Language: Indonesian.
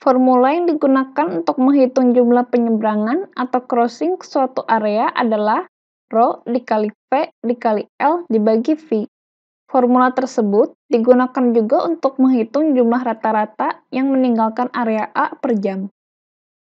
Formula yang digunakan untuk menghitung jumlah penyeberangan atau crossing suatu area adalah Rho dikali V dikali L dibagi V. Formula tersebut digunakan juga untuk menghitung jumlah rata-rata yang meninggalkan area A per jam.